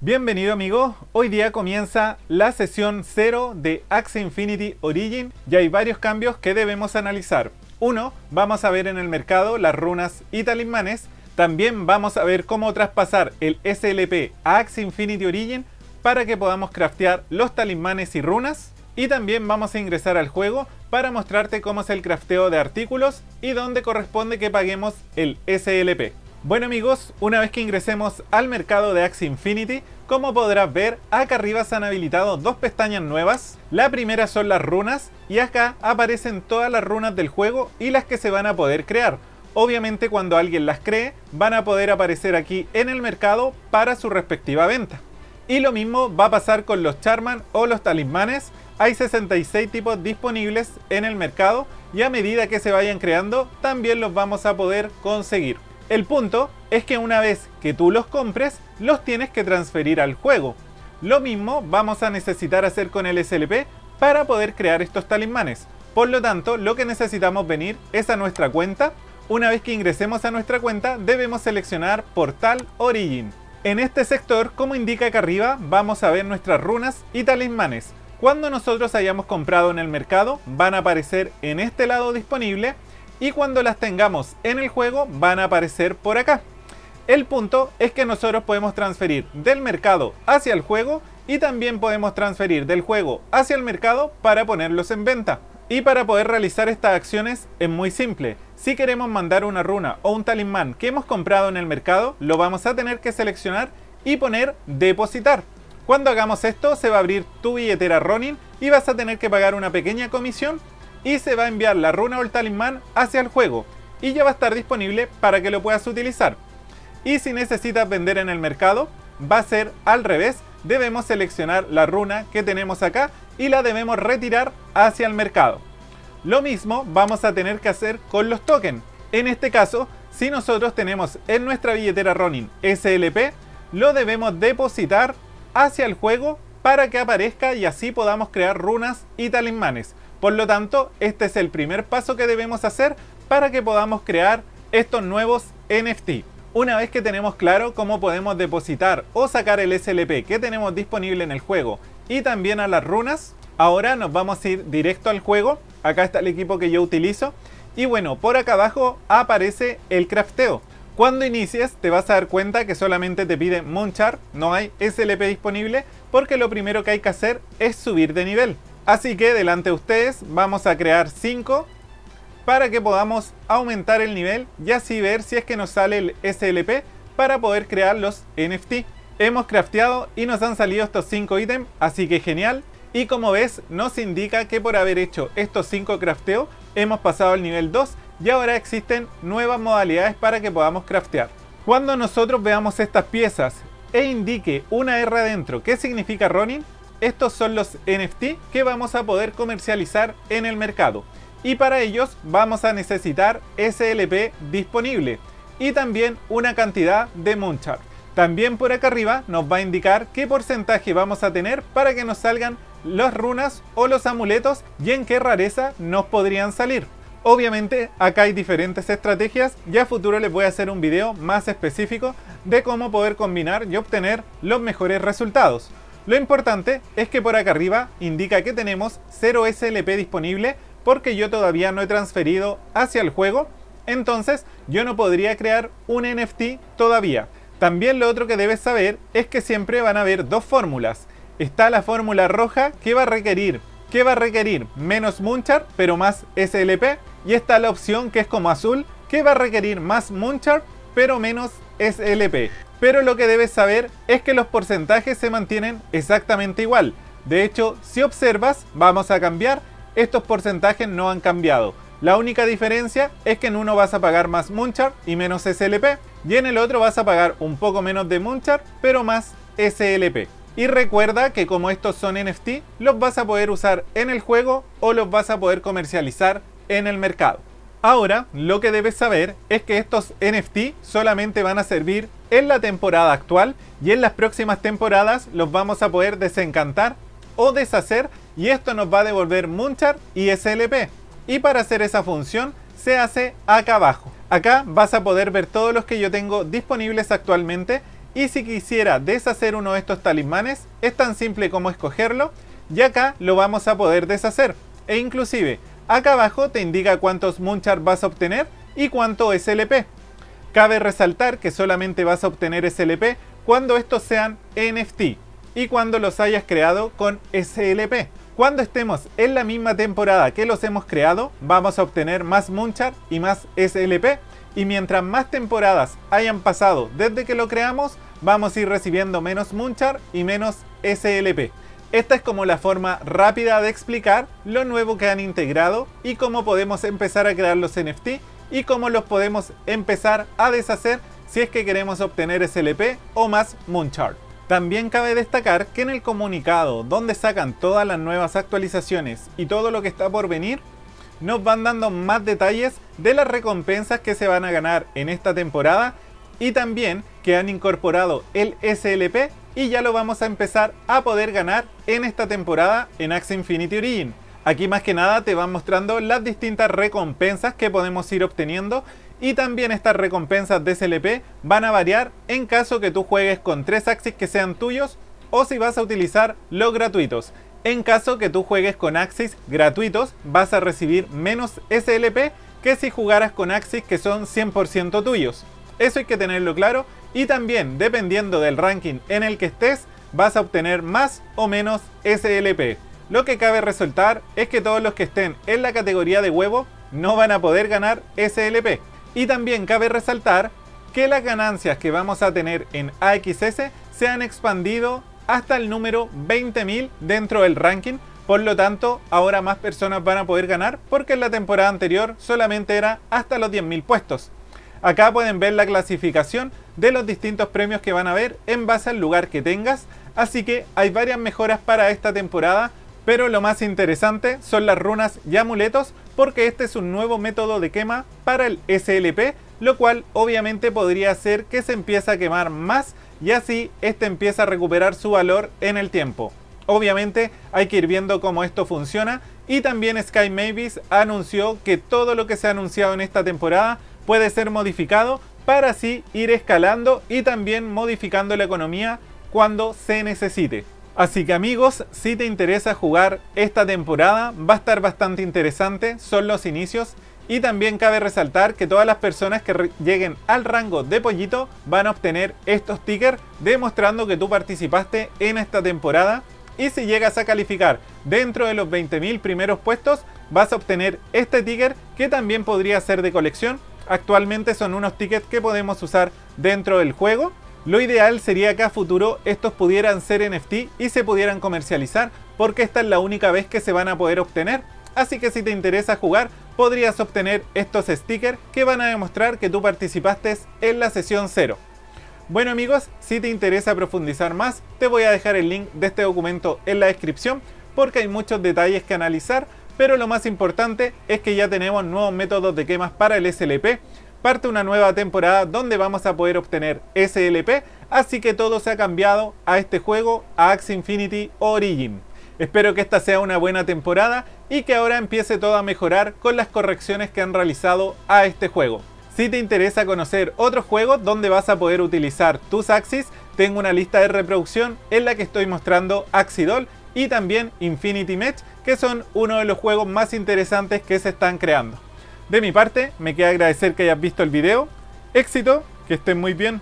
Bienvenido amigo, hoy día comienza la sesión 0 de Axie Infinity Origin y hay varios cambios que debemos analizar. Uno, vamos a ver en el mercado las runas y talismanes, también vamos a ver cómo traspasar el SLP a Axie Infinity Origin para que podamos craftear los talismanes y runas. Y también vamos a ingresar al juego para mostrarte cómo es el crafteo de artículos y dónde corresponde que paguemos el SLP. Bueno amigos, una vez que ingresemos al mercado de Axie Infinity, como podrás ver, acá arriba se han habilitado dos pestañas nuevas. La primera son las runas y acá aparecen todas las runas del juego y las que se van a poder crear. Obviamente cuando alguien las cree, van a poder aparecer aquí en el mercado para su respectiva venta. Y lo mismo va a pasar con los Charman o los talismanes. Hay 66 tipos disponibles en el mercado y a medida que se vayan creando, también los vamos a poder conseguir. El punto es que una vez que tú los compres, los tienes que transferir al juego. Lo mismo vamos a necesitar hacer con el SLP para poder crear estos talismanes. Por lo tanto, lo que necesitamos venir es a nuestra cuenta. Una vez que ingresemos a nuestra cuenta, debemos seleccionar Portal Origin. En este sector, como indica acá arriba, vamos a ver nuestras runas y talismanes. Cuando nosotros hayamos comprado en el mercado, van a aparecer en este lado disponible y cuando las tengamos en el juego van a aparecer por acá. El punto es que nosotros podemos transferir del mercado hacia el juego y también podemos transferir del juego hacia el mercado para ponerlos en venta. Y para poder realizar estas acciones es muy simple. Si queremos mandar una runa o un talismán que hemos comprado en el mercado, lo vamos a tener que seleccionar y poner depositar. Cuando hagamos esto se va a abrir tu billetera Ronin y vas a tener que pagar una pequeña comisión y se va a enviar la runa o el talismán hacia el juego y ya va a estar disponible para que lo puedas utilizar. Y si necesitas vender en el mercado, va a ser al revés, debemos seleccionar la runa que tenemos acá y la debemos retirar hacia el mercado. Lo mismo vamos a tener que hacer con los tokens. En este caso, si nosotros tenemos en nuestra billetera Ronin SLP, lo debemos depositar hacia el juego para que aparezca y así podamos crear runas y talismanes. Por lo tanto, este es el primer paso que debemos hacer para que podamos crear estos nuevos NFT. Una vez que tenemos claro cómo podemos depositar o sacar el SLP que tenemos disponible en el juego y también a las runas, ahora nos vamos a ir directo al juego. Acá está el equipo que yo utilizo. Y bueno, por acá abajo aparece el crafteo. Cuando inicies te vas a dar cuenta que solamente te pide Monchar, no hay SLP disponible, porque lo primero que hay que hacer es subir de nivel. Así que delante de ustedes vamos a crear 5 para que podamos aumentar el nivel y así ver si es que nos sale el SLP para poder crear los NFT. Hemos crafteado y nos han salido estos 5 ítems, así que genial. Y como ves, nos indica que por haber hecho estos 5 crafteos, hemos pasado al nivel 2 y ahora existen nuevas modalidades para que podamos craftear. Cuando nosotros veamos estas piezas e indique una R adentro ¿qué significa Running. Estos son los NFT que vamos a poder comercializar en el mercado y para ellos vamos a necesitar SLP disponible y también una cantidad de Moonchart. También por acá arriba nos va a indicar qué porcentaje vamos a tener para que nos salgan las runas o los amuletos y en qué rareza nos podrían salir. Obviamente acá hay diferentes estrategias y a futuro les voy a hacer un video más específico de cómo poder combinar y obtener los mejores resultados. Lo importante es que por acá arriba indica que tenemos 0 SLP disponible porque yo todavía no he transferido hacia el juego, entonces yo no podría crear un NFT todavía. También lo otro que debes saber es que siempre van a haber dos fórmulas. Está la fórmula roja que va a requerir que va a requerir menos Munchar pero más SLP y está la opción que es como azul que va a requerir más Munchar pero menos SLP pero lo que debes saber es que los porcentajes se mantienen exactamente igual. De hecho, si observas, vamos a cambiar, estos porcentajes no han cambiado. La única diferencia es que en uno vas a pagar más munchard y menos SLP, y en el otro vas a pagar un poco menos de munchard pero más SLP. Y recuerda que como estos son NFT, los vas a poder usar en el juego o los vas a poder comercializar en el mercado. Ahora, lo que debes saber es que estos NFT solamente van a servir en la temporada actual y en las próximas temporadas los vamos a poder desencantar o deshacer y esto nos va a devolver Munchar y SLP. Y para hacer esa función se hace acá abajo. Acá vas a poder ver todos los que yo tengo disponibles actualmente y si quisiera deshacer uno de estos talismanes es tan simple como escogerlo y acá lo vamos a poder deshacer. E inclusive Acá abajo te indica cuántos Munchar vas a obtener y cuánto SLP. Cabe resaltar que solamente vas a obtener SLP cuando estos sean NFT y cuando los hayas creado con SLP. Cuando estemos en la misma temporada que los hemos creado, vamos a obtener más Munchar y más SLP. Y mientras más temporadas hayan pasado desde que lo creamos, vamos a ir recibiendo menos Munchar y menos SLP. Esta es como la forma rápida de explicar lo nuevo que han integrado y cómo podemos empezar a crear los NFT y cómo los podemos empezar a deshacer si es que queremos obtener SLP o más Moonchart. También cabe destacar que en el comunicado donde sacan todas las nuevas actualizaciones y todo lo que está por venir, nos van dando más detalles de las recompensas que se van a ganar en esta temporada y también que han incorporado el SLP y ya lo vamos a empezar a poder ganar en esta temporada en Axie Infinity Origin. Aquí más que nada te van mostrando las distintas recompensas que podemos ir obteniendo y también estas recompensas de SLP van a variar en caso que tú juegues con tres Axis que sean tuyos o si vas a utilizar los gratuitos. En caso que tú juegues con Axis gratuitos vas a recibir menos SLP que si jugaras con Axis que son 100% tuyos. Eso hay que tenerlo claro. Y también, dependiendo del ranking en el que estés, vas a obtener más o menos SLP. Lo que cabe resaltar es que todos los que estén en la categoría de huevo no van a poder ganar SLP. Y también cabe resaltar que las ganancias que vamos a tener en AXS se han expandido hasta el número 20.000 dentro del ranking. Por lo tanto, ahora más personas van a poder ganar porque en la temporada anterior solamente era hasta los 10.000 puestos. Acá pueden ver la clasificación de los distintos premios que van a ver en base al lugar que tengas. Así que hay varias mejoras para esta temporada, pero lo más interesante son las runas y amuletos porque este es un nuevo método de quema para el SLP, lo cual obviamente podría hacer que se empiece a quemar más y así este empieza a recuperar su valor en el tiempo. Obviamente hay que ir viendo cómo esto funciona y también Sky Mavis anunció que todo lo que se ha anunciado en esta temporada puede ser modificado para así ir escalando y también modificando la economía cuando se necesite. Así que amigos, si te interesa jugar esta temporada, va a estar bastante interesante, son los inicios. Y también cabe resaltar que todas las personas que lleguen al rango de pollito van a obtener estos tickers demostrando que tú participaste en esta temporada. Y si llegas a calificar dentro de los 20.000 primeros puestos, vas a obtener este ticker que también podría ser de colección Actualmente son unos tickets que podemos usar dentro del juego. Lo ideal sería que a futuro estos pudieran ser NFT y se pudieran comercializar porque esta es la única vez que se van a poder obtener. Así que si te interesa jugar, podrías obtener estos stickers que van a demostrar que tú participaste en la sesión 0. Bueno amigos, si te interesa profundizar más, te voy a dejar el link de este documento en la descripción porque hay muchos detalles que analizar pero lo más importante es que ya tenemos nuevos métodos de quemas para el SLP. Parte una nueva temporada donde vamos a poder obtener SLP, así que todo se ha cambiado a este juego, a Infinity Origin. Espero que esta sea una buena temporada y que ahora empiece todo a mejorar con las correcciones que han realizado a este juego. Si te interesa conocer otros juegos donde vas a poder utilizar tus Axis, tengo una lista de reproducción en la que estoy mostrando Axidol y también Infinity Match, que son uno de los juegos más interesantes que se están creando. De mi parte, me queda agradecer que hayas visto el video. Éxito, que estén muy bien.